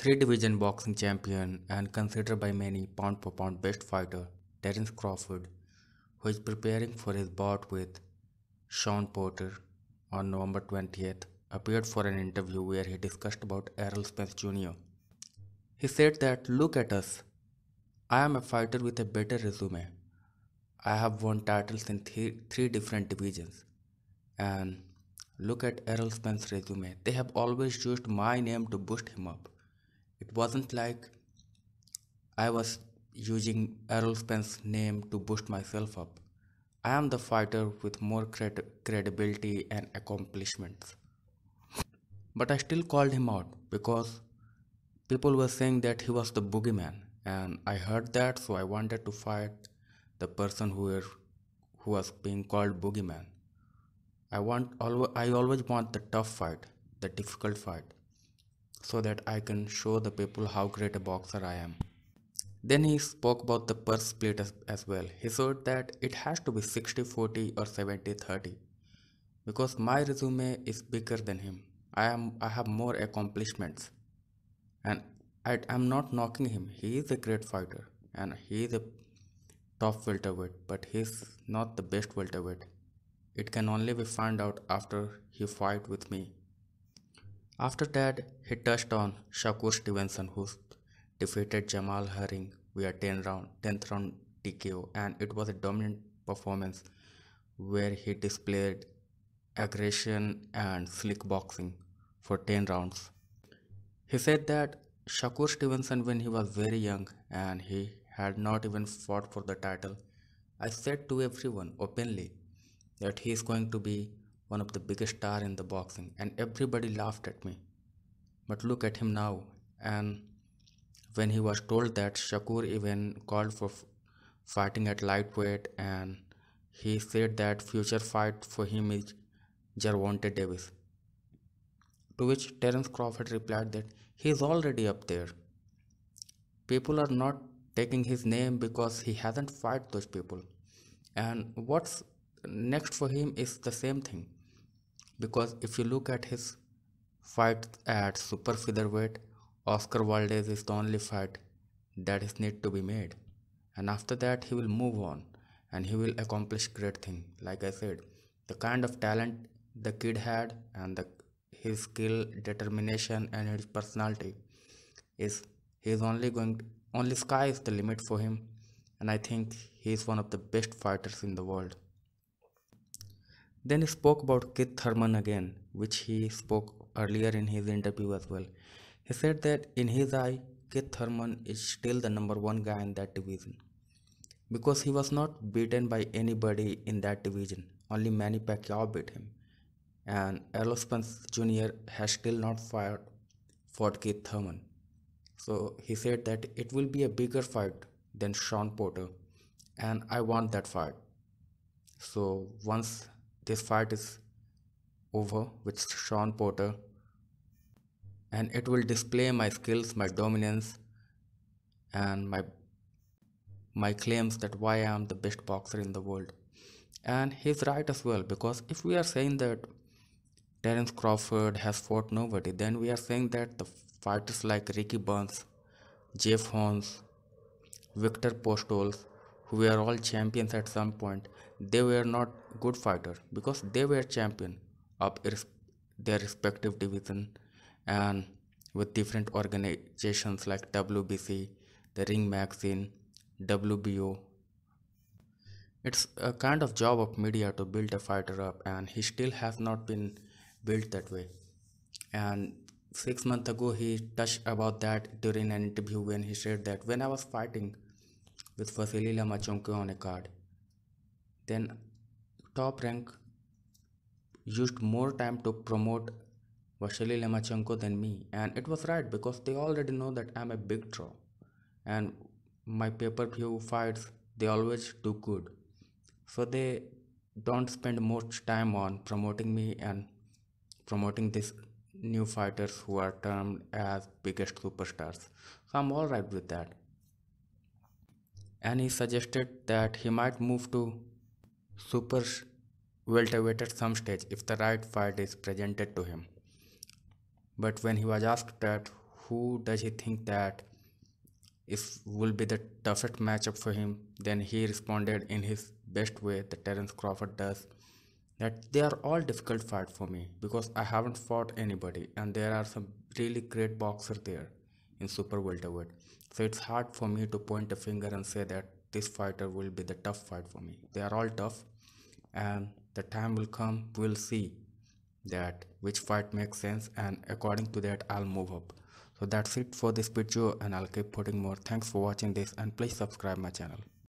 three-division boxing champion and considered by many pound-for-pound best fighter Terence Crawford, who is preparing for his bout with Sean Porter on November 20th, appeared for an interview where he discussed about Errol Spence Jr. He said that, look at us. I am a fighter with a better resume. I have won titles in th- three different divisions. And look at Errol Spence's resume. They have always used my name to boost him up. It wasn't like I was using Errol Spence's name to boost myself up. I am the fighter with more cred- credibility and accomplishments. But I still called him out because people were saying that he was the boogeyman, and I heard that, so I wanted to fight the person who, were, who was being called boogeyman. I want always, I always want the tough fight, the difficult fight, so that I can show the people how great a boxer I am. Then he spoke about the purse split as, as well. He said that it has to be 60 40 or 70 30 because my resume is bigger than him. I am I have more accomplishments and I am not knocking him. He is a great fighter and he is a top welterweight, but he's not the best welterweight. It can only be found out after he fight with me after that, he touched on Shakur Stevenson, who defeated Jamal Herring via 10 round, 10th round TKO, and it was a dominant performance where he displayed aggression and slick boxing for 10 rounds. He said that Shakur Stevenson, when he was very young and he had not even fought for the title, I said to everyone openly that he is going to be one of the biggest star in the boxing and everybody laughed at me but look at him now and when he was told that shakur even called for fighting at lightweight and he said that future fight for him is Gervonta Davis. To which Terence Crawford replied that he is already up there. People are not taking his name because he hasn't fought those people. And what's next for him is the same thing because if you look at his fight at super featherweight, Oscar Valdez is the only fight that is need to be made. And after that, he will move on and he will accomplish great thing. Like I said, the kind of talent the kid had and the, his skill, determination, and his personality is he is only going to, only sky is the limit for him. And I think he is one of the best fighters in the world. Then he spoke about Keith Thurman again, which he spoke earlier in his interview as well. He said that in his eye, Keith Thurman is still the number one guy in that division. Because he was not beaten by anybody in that division, only Manny Pacquiao beat him. And Errol Spence Jr. has still not fired, fought Keith Thurman. So he said that it will be a bigger fight than Sean Porter, and I want that fight. So once this fight is over with Sean Porter and it will display my skills, my dominance and my my claims that why I am the best boxer in the world. And he's right as well because if we are saying that Terence Crawford has fought nobody, then we are saying that the fighters like Ricky Burns, Jeff Horns, Victor Postols, who were all champions at some point, they were not good fighters because they were champion of their respective division and with different organizations like WBC, the Ring Magazine, WBO. It's a kind of job of media to build a fighter up, and he still has not been built that way. And six months ago, he touched about that during an interview when he said that when I was fighting, with Vasily Lamachenko on a card. Then Top Rank used more time to promote Vasily Lemachenko than me and it was right because they already know that I'm a big draw and my pay-per-view fights they always do good so they don't spend much time on promoting me and promoting these new fighters who are termed as biggest superstars so I'm alright with that and he suggested that he might move to super welterweight at some stage if the right fight is presented to him. But when he was asked that who does he think that if will be the toughest matchup for him, then he responded in his best way that Terence Crawford does that they are all difficult fights for me because I haven't fought anybody and there are some really great boxers there in super welterweight so it's hard for me to point a finger and say that this fighter will be the tough fight for me they are all tough and the time will come we'll see that which fight makes sense and according to that i'll move up so that's it for this video and i'll keep putting more thanks for watching this and please subscribe my channel